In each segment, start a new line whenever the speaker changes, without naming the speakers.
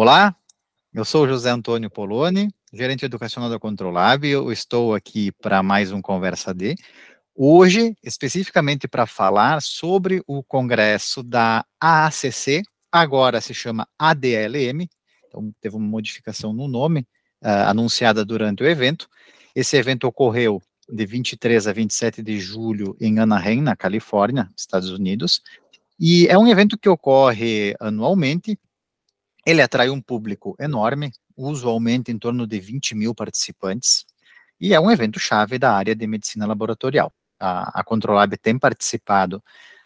Olá, eu sou José Antônio Poloni, gerente educacional da Controlab, eu estou aqui para mais um Conversa D. Hoje, especificamente para falar sobre o congresso da AACC, agora se chama ADLM, então teve uma modificação no nome, uh, anunciada durante o evento. Esse evento ocorreu de 23 a 27 de julho em Anaheim, na Califórnia, Estados Unidos. E é um evento que ocorre anualmente, ele atrai um público enorme, usualmente em torno de 20 mil participantes, e é um evento chave da área de medicina laboratorial. A, a Controlab tem participado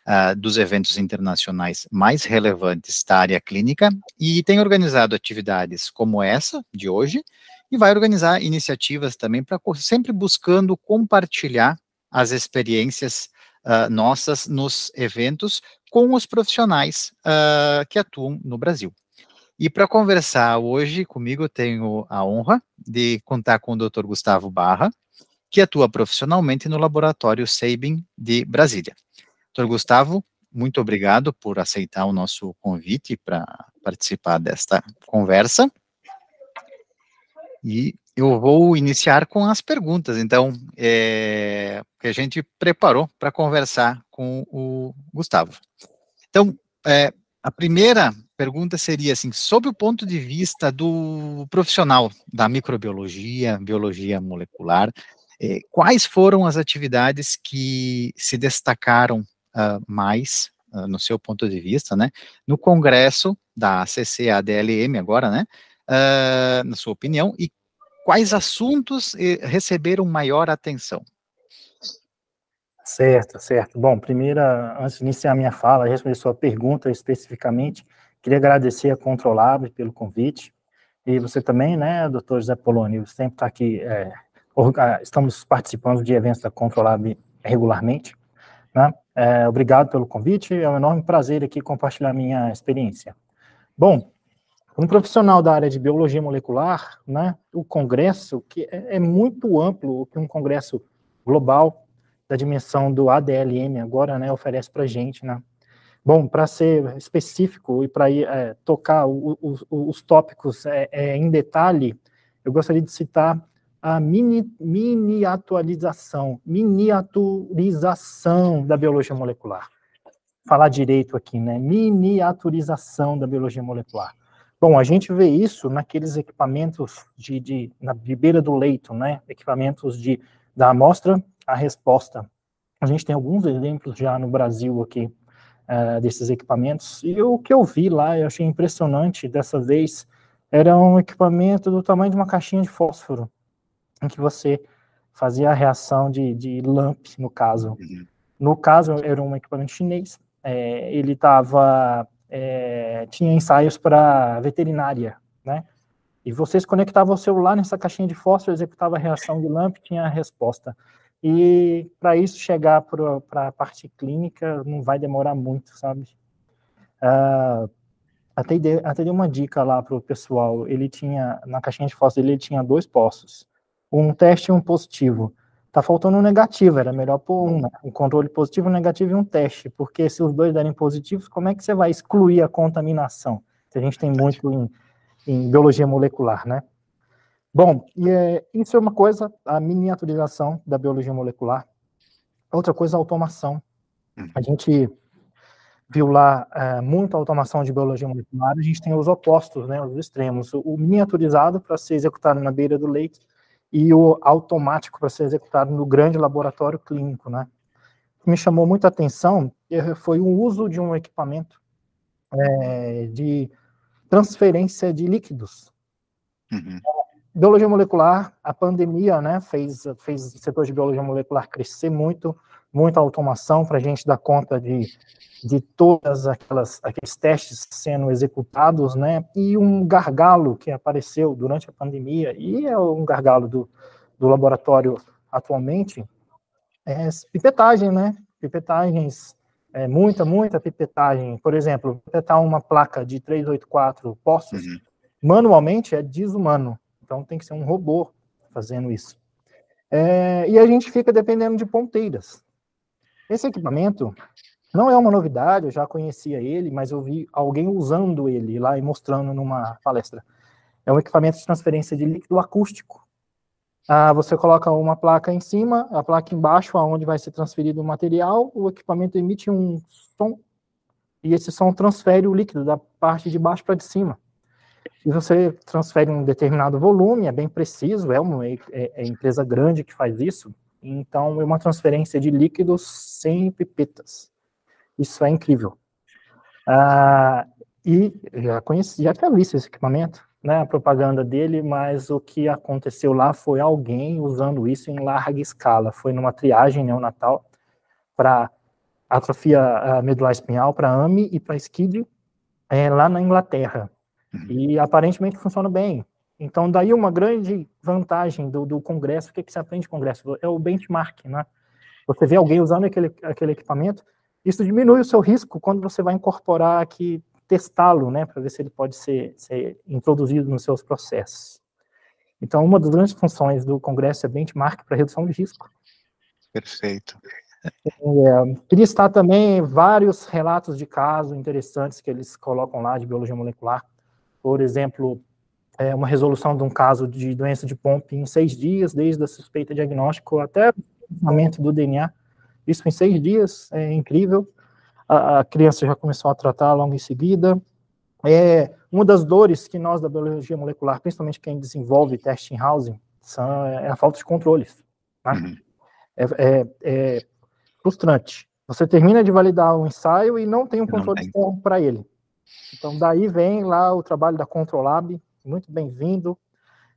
uh, dos eventos internacionais mais relevantes da área clínica e tem organizado atividades como essa de hoje e vai organizar iniciativas também para sempre buscando compartilhar as experiências uh, nossas nos eventos com os profissionais uh, que atuam no Brasil. E para conversar hoje comigo, tenho a honra de contar com o Dr. Gustavo Barra, que atua profissionalmente no Laboratório Sabin de Brasília. Dr. Gustavo, muito obrigado por aceitar o nosso convite para participar desta conversa. E eu vou iniciar com as perguntas, então, é, que a gente preparou para conversar com o Gustavo. Então, é, a primeira pergunta seria assim, sob o ponto de vista do profissional da microbiologia, biologia molecular, é, quais foram as atividades que se destacaram uh, mais, uh, no seu ponto de vista, né, no congresso da CCADLM agora, né, uh, na sua opinião, e quais assuntos eh, receberam maior atenção?
Certo, certo. Bom, primeira, antes de iniciar a minha fala, responder sua pergunta especificamente, Queria agradecer a Controlab pelo convite. E você também, né, doutor José Poloni, sempre está aqui, é, estamos participando de eventos da Controlab regularmente. Né? É, obrigado pelo convite, é um enorme prazer aqui compartilhar minha experiência. Bom, como profissional da área de biologia molecular, né, o congresso, que é, é muito amplo, que um congresso global da dimensão do ADLM agora, né, oferece para a gente, né, Bom, para ser específico e para é, tocar o, o, os tópicos é, é, em detalhe, eu gostaria de citar a mini, miniaturização, miniaturização da biologia molecular. Falar direito aqui, né? Miniaturização da biologia molecular. Bom, a gente vê isso naqueles equipamentos de, de na beira do leito, né? Equipamentos de da amostra à resposta. A gente tem alguns exemplos já no Brasil aqui eh, desses equipamentos. E o que eu vi lá, eu achei impressionante dessa vez, era um equipamento do tamanho de uma caixinha de fósforo, em que você fazia a reação de, de LAMP, no caso. Uhum. No caso, era um equipamento chinês, é, ele tava é, tinha ensaios para veterinária, né? E vocês conectavam o celular nessa caixinha de fósforo, executava a reação de LAMP, tinha a resposta. E para isso chegar para a parte clínica não vai demorar muito, sabe? Uh, ah, até, dei, até dei uma dica lá para o pessoal. Ele tinha, na caixinha de fósforo, ele tinha dois poços. Um teste e um positivo. Tá faltando um negativo, era melhor pôr um, né? um controle positivo, um negativo e um teste. Porque se os dois derem positivos, como é que você vai excluir a contaminação? a gente tem muito em, em biologia molecular, né? Bom, e é, isso é uma coisa, a miniaturização da biologia molecular. Outra coisa, a automação. Uhum. A gente viu lá é, muita automação de biologia molecular, a gente tem os opostos, né, os extremos. O, miniaturizado para ser executado na beira do leito e o automático para ser executado no grande laboratório clínico, né? O que me chamou muita atenção é, foi o uso de um equipamento é, de transferência de líquidos. Uhum. Então, Biologia molecular, a pandemia né, fez, fez o setor de biologia molecular crescer muito, muita automação para a gente dar conta de, de todas aquelas aqueles testes sendo executados, né? E um gargalo que apareceu durante a pandemia e é um gargalo do, do laboratório atualmente é pipetagem, né? Pipetagens, é, muita, muita pipetagem. Por exemplo, pipetar uma placa de 384 poços uhum. manualmente é desumano. Então tem que ser um robô fazendo isso. É, e a gente fica dependendo de ponteiras. Esse equipamento não é uma novidade, eu já conhecia ele, mas eu vi alguém usando ele lá e mostrando numa palestra. É um equipamento de transferência de líquido acústico. Ah, você coloca uma placa em cima, a placa embaixo, aonde vai ser transferido o material, o equipamento emite um som e esse som transfere o líquido da parte de baixo para de cima e você transfere um determinado volume, é bem preciso, é uma é, é empresa grande que faz isso, então é uma transferência de líquidos sem pipetas. Isso é incrível. Ah, e já conheci, já vi esse equipamento, né, a propaganda dele, mas o que aconteceu lá foi alguém usando isso em larga escala. Foi numa triagem neonatal para atrofia ah, medular espinhal, para AMI e para SCID, é, eh, lá na Inglaterra. E aparentemente funciona bem. Então, daí uma grande vantagem do, do Congresso, o que, que se aprende no Congresso? É o benchmark, né? Você vê alguém usando aquele, aquele equipamento, isso diminui o seu risco quando você vai incorporar aqui, testá-lo, né, para ver se ele pode ser, ser introduzido nos seus processos. Então, uma das grandes funções do Congresso é benchmark para redução de risco. Perfeito. É, queria estar também vários relatos de casos interessantes que eles colocam lá de biologia molecular, por exemplo, é uma resolução de um caso de doença de Pompe em seis dias, desde a suspeita diagnóstico até o tratamento do DNA. Isso em seis dias é incrível. A, a criança já começou a tratar logo em seguida. É uma das dores que nós da biologia molecular, principalmente quem desenvolve teste em housing, são, é a falta de controles. Né? Uhum. É, é, é frustrante. Você termina de validar um ensaio e não tem um controle para ele. Então, daí vem lá o trabalho da Controlab, muito bem-vindo.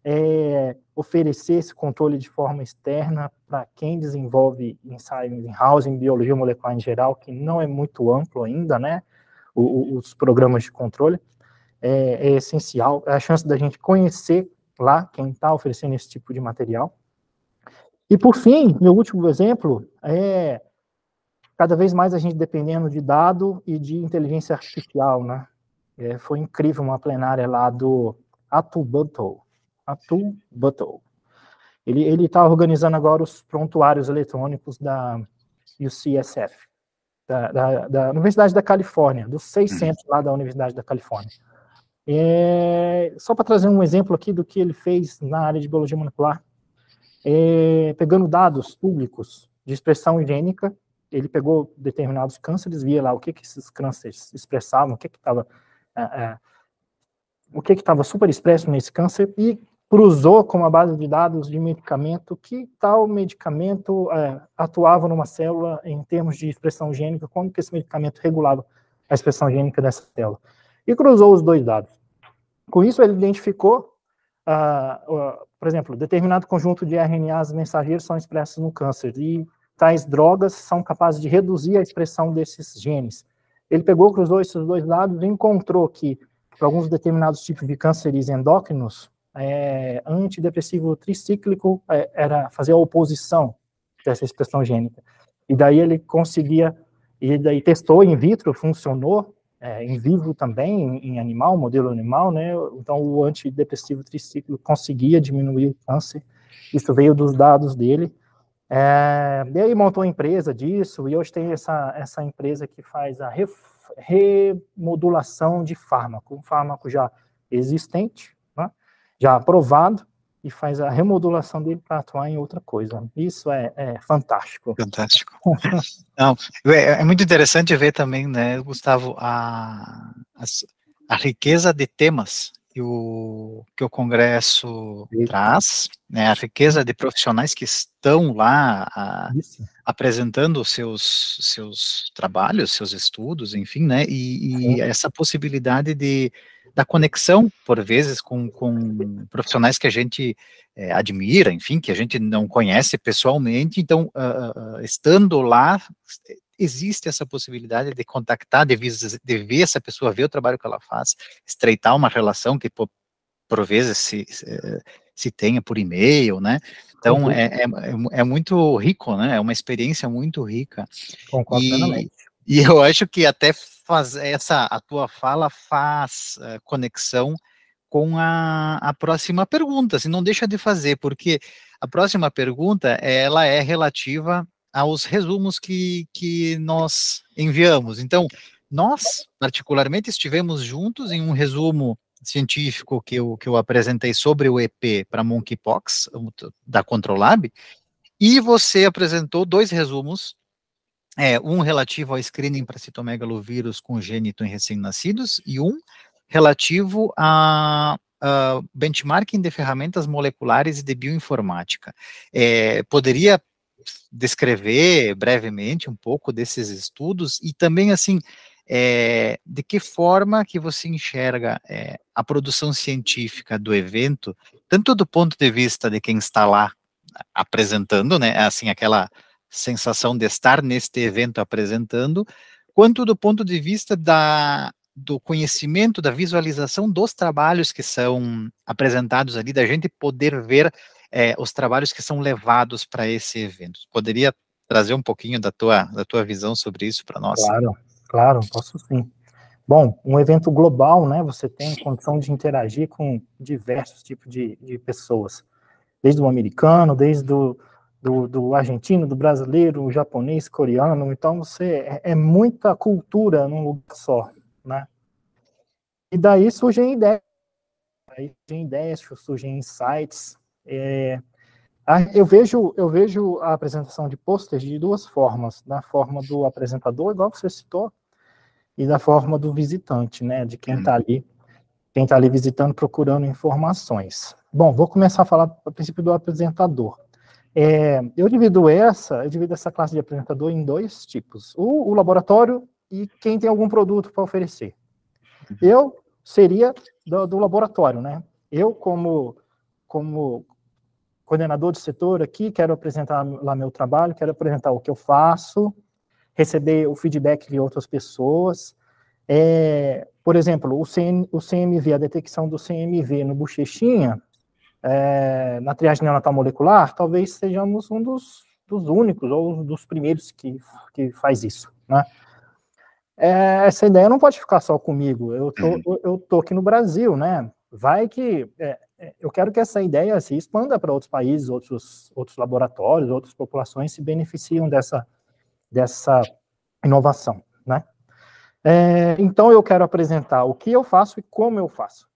É, oferecer esse controle de forma externa para quem desenvolve ensaio in-house, em biologia molecular em geral, que não é muito amplo ainda, né? O, os programas de controle. É, é essencial, é a chance da gente conhecer lá quem está oferecendo esse tipo de material. E, por fim, meu último exemplo é cada vez mais a gente dependendo de dado e de inteligência artificial, né? É, foi incrível uma plenária lá do Atul Buttle. Atul Buttle. Ele está organizando agora os prontuários eletrônicos da UCSF, da, da, da Universidade da Califórnia, dos uhum. centros lá da Universidade da Califórnia. É, só para trazer um exemplo aqui do que ele fez na área de biologia molecular, é, pegando dados públicos de expressão gênica ele pegou determinados cânceres, via lá o que, que esses cânceres expressavam, o que estava é, é, o que estava super expresso nesse câncer e cruzou com uma base de dados de medicamento que tal medicamento é, atuava numa célula em termos de expressão gênica, como que esse medicamento regulava a expressão gênica dessa célula. E cruzou os dois dados. Com isso, ele identificou, uh, uh, por exemplo, determinado conjunto de RNAs mensageiros são expressos no câncer e tais drogas são capazes de reduzir a expressão desses genes. Ele pegou, cruzou esses dois lados e encontrou que, para alguns determinados tipos de cânceres endócrinos, é, antidepressivo tricíclico é, era fazer a oposição dessa expressão gênica. E daí ele conseguia, e daí testou in vitro, funcionou, é, em vivo também, em, em animal, modelo animal, né? Então o antidepressivo tricíclico conseguia diminuir o câncer. Isso veio dos dados dele. É, e aí montou uma empresa disso, e hoje tem essa, essa empresa que faz a ref, remodulação de fármaco, um fármaco já existente, né, já aprovado, e faz a remodulação dele para atuar em outra coisa. Isso é, é fantástico. Fantástico.
Não, é, é, muito interessante ver também, né, Gustavo, a, a, a riqueza de temas que o, que o Congresso traz, né, a riqueza de profissionais que estão lá a, apresentando os seus, seus trabalhos, seus estudos, enfim, né, e, e essa possibilidade de, da conexão, por vezes, com, com profissionais que a gente é, admira, enfim, que a gente não conhece pessoalmente, então, uh, uh, estando lá, existe essa possibilidade de contactar, de, de ver essa pessoa, ver o trabalho que ela faz, estreitar uma relação que por, por vezes se, se tenha por e-mail, né?
Então uhum. é, é,
é, é, muito rico, né? É uma experiência muito rica.
Concordo plenamente.
E eu acho que até faz essa a tua fala faz uh, conexão com a, a próxima pergunta, se assim, não deixa de fazer, porque a próxima pergunta ela é relativa aos resumos que, que nós enviamos. Então, nós, particularmente, estivemos juntos em um resumo científico que eu, que eu apresentei sobre o EP para Monkeypox, da Controlab, e você apresentou dois resumos, é, um relativo ao screening para citomegalovírus congênito em recém-nascidos e um relativo a, a benchmarking de ferramentas moleculares e de bioinformática. É, poderia descrever brevemente um pouco desses estudos e também assim é, de que forma que você enxerga é, a produção científica do evento, tanto do ponto de vista de quem está lá apresentando, né, assim aquela sensação de estar neste evento apresentando, quanto do ponto de vista da, do conhecimento, da visualização dos trabalhos que são apresentados ali, da gente poder ver é, os trabalhos que são levados para esse evento. Poderia trazer um pouquinho da tua, da tua visão sobre isso para nós? Claro,
claro, posso sim. Bom, um evento global, né? Você tem condição de interagir com diversos tipos de, de pessoas, desde o americano, desde do, do, do, argentino, do brasileiro, japonês, coreano. Então você é, é muita cultura num lugar só, né? E daí surgem ideias, daí surgem ideias, surgem insights, é, eu vejo, eu vejo a apresentação de posters de duas formas, da forma do apresentador, igual você citou, e da forma do visitante, né, de quem está uhum. ali, quem está ali visitando, procurando informações. Bom, vou começar a falar a princípio do apresentador. É, eu divido essa, eu divido essa classe de apresentador em dois tipos: o, o laboratório e quem tem algum produto para oferecer. Uhum. Eu seria do, do laboratório, né? Eu como como coordenador de setor aqui, quero apresentar lá meu trabalho, quero apresentar o que eu faço, receber o feedback de outras pessoas. É, por exemplo, o, CN, o CMV, a detecção do CMV no bochechinha, é, na triagem neonatal molecular, talvez sejamos um dos, dos únicos ou um dos primeiros que, que faz isso, né? É, essa ideia não pode ficar só comigo, eu tô, uhum. eu tô aqui no Brasil, né? Vai que é, é, eu quero que essa ideia se expanda para outros países, outros, outros laboratórios, outras populações se beneficiam dessa, dessa inovação, né? É, então, eu quero apresentar o que eu faço e como eu faço.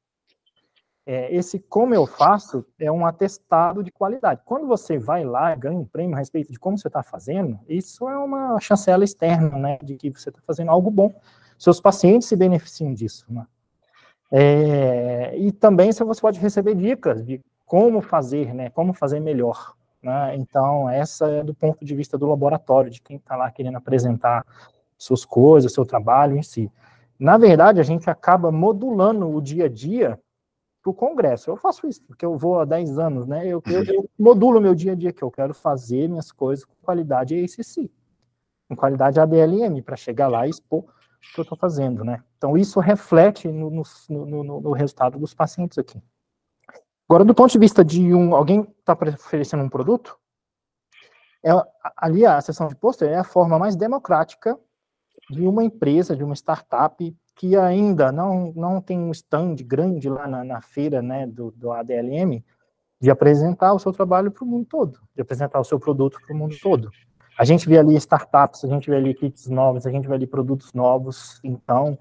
É, esse como eu faço é um atestado de qualidade. Quando você vai lá ganha um prêmio a respeito de como você está fazendo, isso é uma chancela externa, né, de que você está fazendo algo bom. Seus pacientes se beneficiam disso, né? É, e também se você pode receber dicas de como fazer, né, como fazer melhor. Né? Então, essa é do ponto de vista do laboratório, de quem está lá querendo apresentar suas coisas, seu trabalho em si. Na verdade, a gente acaba modulando o dia a dia para o Congresso. Eu faço isso, porque eu vou há 10 anos, né? Eu, eu, eu modulo meu dia a dia, que eu quero fazer minhas coisas com qualidade ACC, com qualidade ADLM, para chegar lá e expor que eu estou fazendo, né? Então, isso reflete no, no, no, no, resultado dos pacientes aqui. Agora, do ponto de vista de um, alguém está oferecendo um produto, é, ali a sessão de pôster é a forma mais democrática de uma empresa, de uma startup que ainda não, não tem um stand grande lá na, na feira né, do, do ADLM, de apresentar o seu trabalho para o mundo todo, de apresentar o seu produto para o mundo todo a gente vê ali startups, a gente vê ali kits novos, a gente vê ali produtos novos. Então,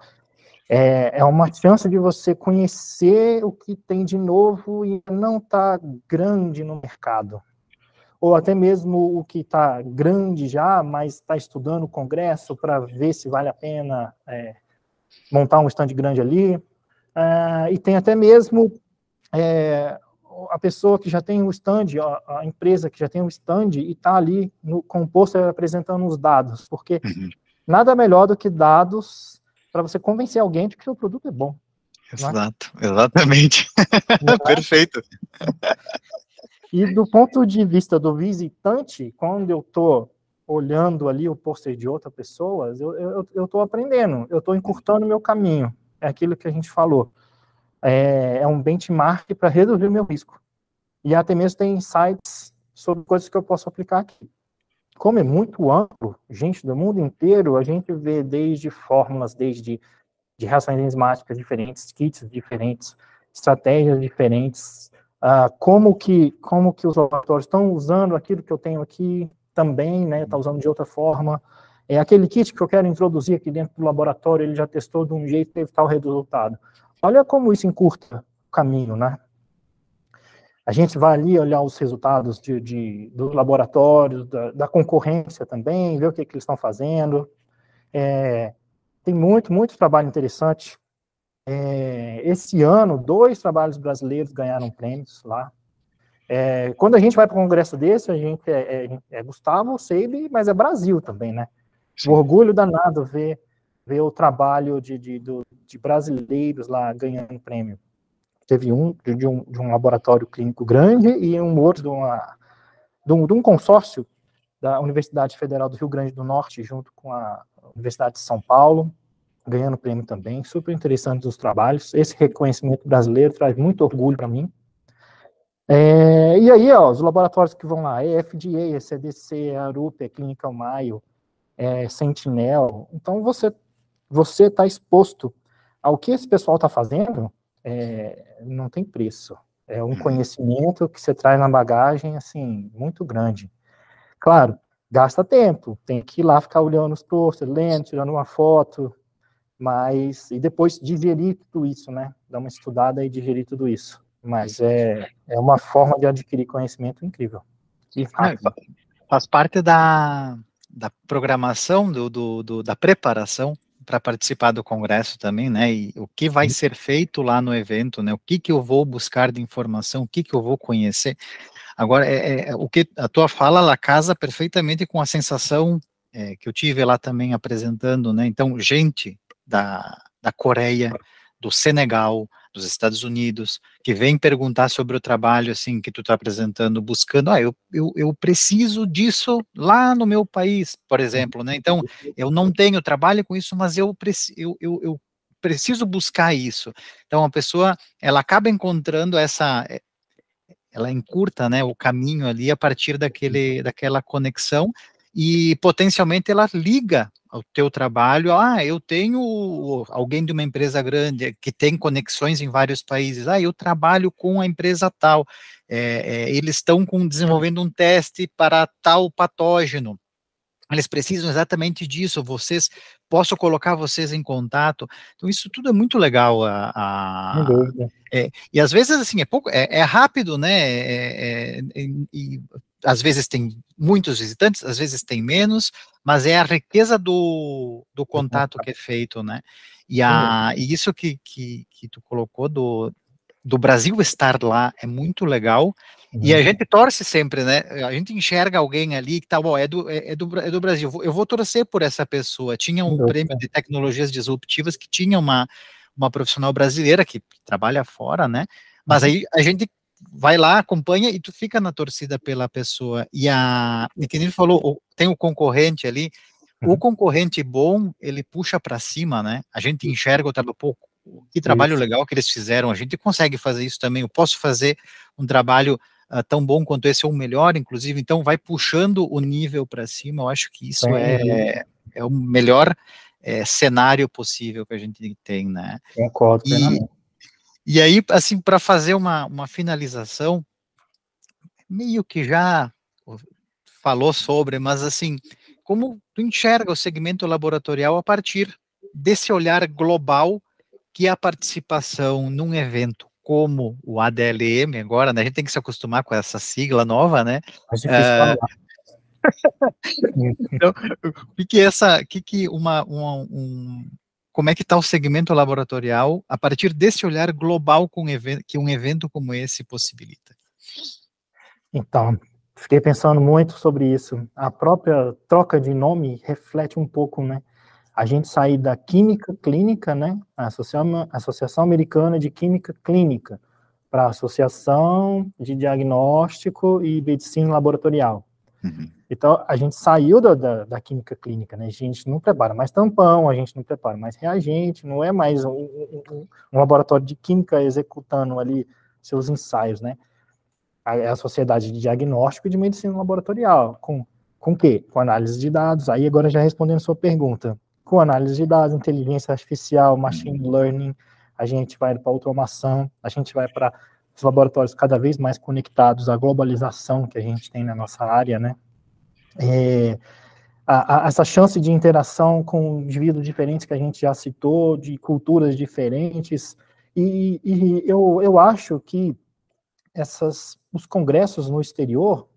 é, é uma chance de você conhecer o que tem de novo e não tá grande no mercado. Ou até mesmo o que está grande já, mas está estudando o congresso para ver se vale a pena é, montar um stand grande ali. Uh, e tem até mesmo é, a pessoa que já tem o stand, a, a empresa que já tem o stand e está ali no composto apresentando os dados, porque uhum. nada melhor do que dados para você convencer alguém de que o produto é bom. Né? Exato,
né? exatamente. É? Perfeito.
E do ponto de vista do visitante, quando eu estou olhando ali o pôster de outra pessoa, eu estou aprendendo, eu estou encurtando meu caminho. É aquilo que a gente falou é, é um benchmark para reduzir o meu risco. E até mesmo tem sites sobre coisas que eu posso aplicar aqui. Como é muito amplo, gente do mundo inteiro, a gente vê desde fórmulas, desde de reações enzimáticas diferentes, kits diferentes, estratégias diferentes, uh, como que como que os laboratórios estão usando aquilo que eu tenho aqui também, né, está usando de outra forma. É aquele kit que eu quero introduzir aqui dentro do laboratório, ele já testou de um jeito, teve tal resultado. Olha como isso encurta o caminho, né? A gente vai ali olhar os resultados de, de dos laboratórios, da, da, concorrência também, ver o que, que eles estão fazendo. É, tem muito, muito trabalho interessante. É, esse ano, dois trabalhos brasileiros ganharam prêmios lá. É, quando a gente vai para um congresso desse, a gente é, é, é Gustavo, Seibe, mas é Brasil também, né? O orgulho danado ver ver o trabalho de, de, do, de brasileiros lá ganhando prêmio. Teve um de, de, um de um laboratório clínico grande e um outro de, uma, de, um, de um consórcio da Universidade Federal do Rio Grande do Norte, junto com a Universidade de São Paulo, ganhando prêmio também. Super interessante os trabalhos. Esse reconhecimento brasileiro traz muito orgulho para mim. É, e aí, ó, os laboratórios que vão lá, é FDA, é CDC, é Arup, é Clínica Maio, é Sentinel. Então, você você está exposto ao que esse pessoal está fazendo, é, não tem preço. É um uhum. conhecimento que você traz na bagagem, assim, muito grande. Claro, gasta tempo, tem que ir lá ficar olhando os posters, lendo, tirando uma foto, mas e depois digerir tudo isso, né? Dar uma estudada e digerir tudo isso. Mas é, é uma forma de adquirir conhecimento incrível. E é, Faz parte da,
da programação, do, do, do da preparação para participar do congresso também, né? E o que vai uhum. ser feito lá no evento, né? O que que eu vou buscar de informação, o que que eu vou conhecer. Agora, é, é, é o que a tua fala ela casa perfeitamente com a sensação é, que eu tive lá também apresentando, né? Então, gente da, da Coreia, do Senegal, dos Estados Unidos, que vem perguntar sobre o trabalho assim que tu está apresentando, buscando, ah, eu, eu, eu preciso disso lá no meu país, por uhum. exemplo, né? Então, uhum. eu não tenho trabalho com isso, mas eu, eu, eu, eu preciso buscar isso. Então, a pessoa, ela acaba encontrando essa, eh, ela encurta, né, o caminho ali a partir daquele, uhum. daquela conexão e potencialmente ela liga ao teu trabalho, ah, eu tenho alguém de uma empresa grande que tem conexões em vários países, ah, eu trabalho com a empresa tal, é, é, eles estão desenvolvendo um teste para tal patógeno, eles precisam exatamente disso, vocês, posso colocar vocês em contato, então isso tudo é muito legal, a, a é, e às vezes assim, é pouco, é, é rápido, né, é, é, e às vezes tem muitos visitantes, às vezes tem menos, mas é a riqueza do, do contato que é feito, né? E, a, e isso que, que, que tu colocou do, do Brasil estar lá é muito legal. Uhum. E a uhum. gente torce sempre, né? A gente enxerga alguém ali que tá ó, é do, é, é do, é do Brasil. Eu vou torcer por essa pessoa. Tinha um uhum. prêmio de tecnologias disruptivas que tinha uma, uma profissional brasileira que trabalha fora, né? Mas uhum. aí a gente vai lá, acompanha e tu fica na torcida pela pessoa. E a e que ele falou, tem o concorrente ali. O uhum. concorrente bom, ele puxa para cima, né? A gente enxerga o trabalho, pô, que trabalho isso. legal que eles fizeram. A gente consegue fazer isso também. Eu posso fazer um trabalho uh, tão bom quanto esse, ou melhor, inclusive. Então, vai puxando o nível para cima. Eu acho que isso é, é, o melhor é, cenário possível que a gente tem, né?
Concordo plenamente.
E aí, assim, para fazer uma, uma finalização, meio que já falou sobre, mas assim, como tu enxerga o segmento laboratorial a partir desse olhar global que a participação num evento como o ADLM agora, né? A gente tem que se acostumar com essa sigla nova, né? Uh... então, o que, que essa, que que uma, uma, um, como é que está o segmento laboratorial a partir desse olhar global que um evento como esse
possibilita? Então, fiquei pensando muito sobre isso. A própria troca de nome reflete um pouco, né? A gente sair da química clínica, né? A Associação, Americana de Química Clínica para Associação de Diagnóstico e Medicina Laboratorial. Uhum. Então, a gente saiu da, da, da, química clínica, né? A gente não prepara mais tampão, a gente não prepara mais reagente, não é mais um, um, um laboratório de química executando ali seus ensaios, né? É a, a sociedade de diagnóstico e de medicina laboratorial. Com com quê? Com análise de dados. Aí, agora, já respondendo sua pergunta, com análise de dados, inteligência artificial, machine uhum. learning, a gente vai para automação, a gente vai para os laboratórios cada vez mais conectados à globalização que a gente tem na nossa área, né? É, a, a, essa chance de interação com indivíduos diferentes que a gente já citou, de culturas diferentes, e, e eu, eu acho que essas, os congressos no exterior,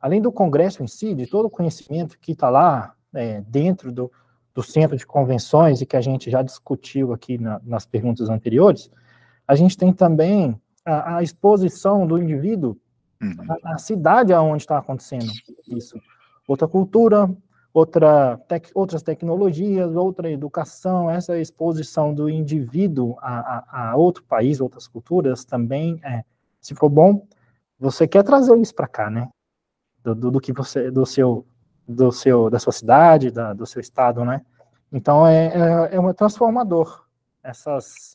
além do congresso em si, de todo o conhecimento que está lá é, dentro do, do centro de convenções e que a gente já discutiu aqui na, nas perguntas anteriores, a gente tem também a, a exposição do indivíduo à uhum. cidade aonde está acontecendo isso. Outra cultura, outra tec, outras tecnologias, outra educação, essa exposição do indivíduo a, a, a outro país, outras culturas também, é, se for bom, você quer trazer isso para cá, né? Do, do, do, que você, do seu, do seu, da sua cidade, da, do seu estado, né? Então é, é, é um transformador essas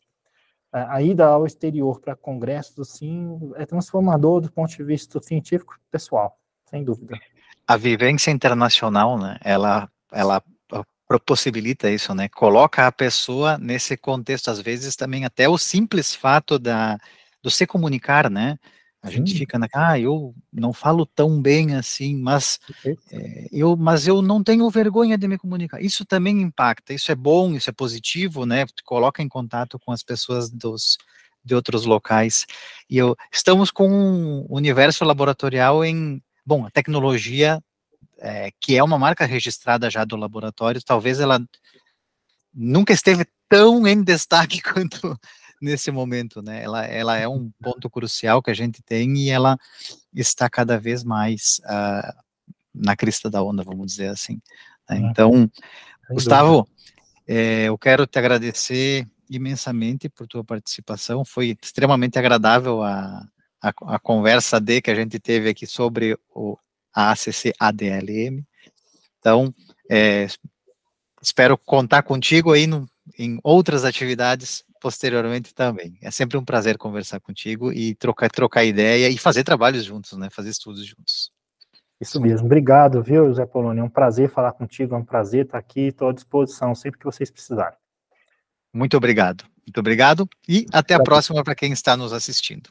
a ida ao exterior para congressos assim é transformador do ponto de vista científico pessoal, sem dúvida.
A vivência internacional, né? Ela ela ah, possibilita isso, né? Coloca a pessoa nesse contexto às vezes também até o simples fato da do se comunicar, né? A Sim. gente fica na, ah, eu não falo tão bem assim, mas é, eu, mas eu não tenho vergonha de me comunicar. Isso também impacta, isso é bom, isso é positivo, né? Coloca em contato com as pessoas dos de outros locais. E eu estamos com um universo laboratorial em, bom, a tecnologia é, que é uma marca registrada já do laboratório, talvez ela nunca esteve tão em destaque quanto nesse momento, né? Ela, ela é um uhum. ponto crucial que a gente tem e ela está cada vez mais uh, na crista da onda, vamos dizer assim. Né? né? Então, é. Gustavo, é, eu quero te agradecer imensamente por tua participação. Foi extremamente agradável a, a, a conversa de que a gente teve aqui sobre o a ACC ADLM. Então, é, espero contar contigo aí no, em outras atividades posteriormente também. É sempre um prazer conversar contigo e trocar, trocar ideia e fazer trabalhos juntos, né? Fazer estudos juntos.
Isso mesmo. Obrigado, viu, José Poloni É um prazer falar contigo, é um prazer estar aqui, estou à disposição sempre que vocês precisarem.
Muito obrigado. Muito obrigado e até a próxima para quem está
nos assistindo.